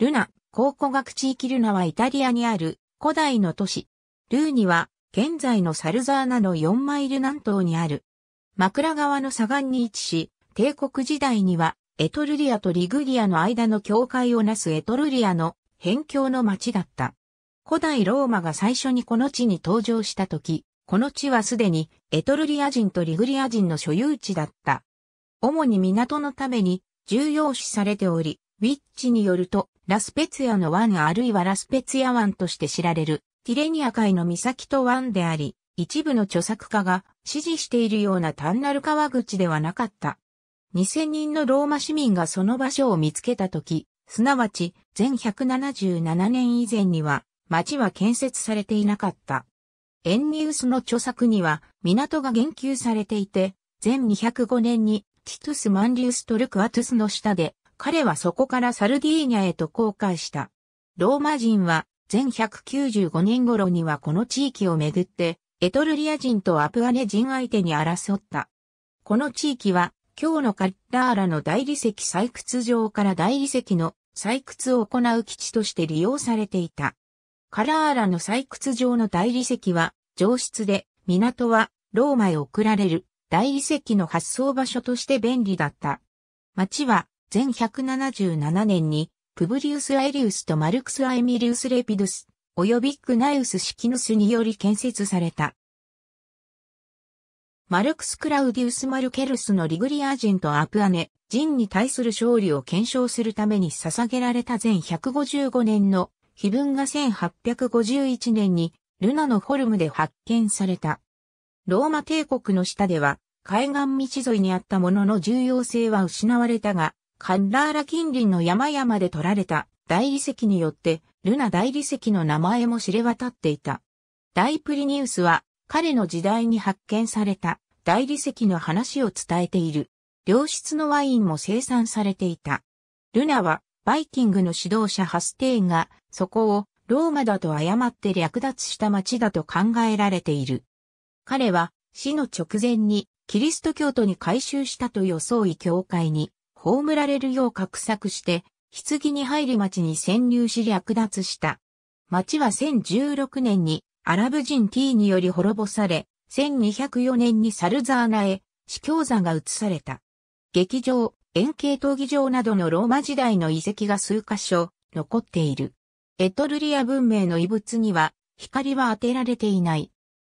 ルナ、考古学地域ルナはイタリアにある古代の都市。ルーニは現在のサルザーナの4マイル南東にある。枕川の左岸に位置し、帝国時代にはエトルリアとリグリアの間の境界をなすエトルリアの辺境の町だった。古代ローマが最初にこの地に登場した時、この地はすでにエトルリア人とリグリア人の所有地だった。主に港のために重要視されており、ウィッチによると、ラスペツヤの湾あるいはラスペツヤ湾として知られる、ティレニア海の岬と湾であり、一部の著作家が支持しているような単なる川口ではなかった。2000人のローマ市民がその場所を見つけたとき、すなわち、前177年以前には、町は建設されていなかった。エンニウスの著作には、港が言及されていて、前205年に、ティトゥス・マンリウス・トルクアトゥスの下で、彼はそこからサルディーニャへと航海した。ローマ人は、前195年頃にはこの地域をめぐって、エトルリア人とアプアネ人相手に争った。この地域は、今日のカッラーラの大理石採掘場から大理石の採掘を行う基地として利用されていた。カラーラの採掘場の大理石は上質で港はローマへ送られる大理石の発送場所として便利だった。町は前177年に、プブリウス・アエリウスとマルクス・アエミリウス・レピドゥス、及びクナウス・シキヌスにより建設された。マルクス・クラウディウス・マルケルスのリグリア人とアプアネ、人に対する勝利を検証するために捧げられた全155年の碑文が1851年にルナのフォルムで発見された。ローマ帝国の下では海岸道沿いにあったものの重要性は失われたが、カンラーラ近隣の山々で取られた大理石によって、ルナ大理石の名前も知れ渡っていた。大プリニウスは、彼の時代に発見された大理石の話を伝えている。良質のワインも生産されていた。ルナは、バイキングの指導者ハステインが、そこをローマだと誤って略奪した町だと考えられている。彼は、死の直前に、キリスト教徒に改宗したと装い教会に葬られるよう画策して、棺に入り町に潜入し略奪した。町は1016年にアラブ人 T により滅ぼされ、1204年にサルザーナへ、司教座が移された。劇場、円形闘技場などのローマ時代の遺跡が数箇所残っている。エトルリア文明の遺物には光は当てられていない。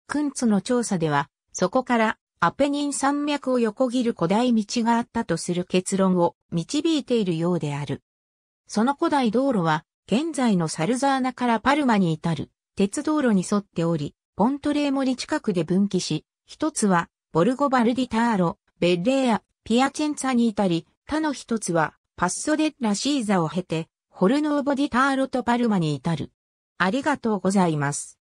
クンツの調査では、そこからアペニン山脈を横切る古代道があったとする結論を導いているようである。その古代道路は、現在のサルザーナからパルマに至る鉄道路に沿っており、ポントレーモリ近くで分岐し、一つは、ボルゴバルディターロ、ベッレーア、ピアチェンツァに至り、他の一つは、パッソデッラシーザを経て、ホルノーボディターロとパルマに至る。ありがとうございます。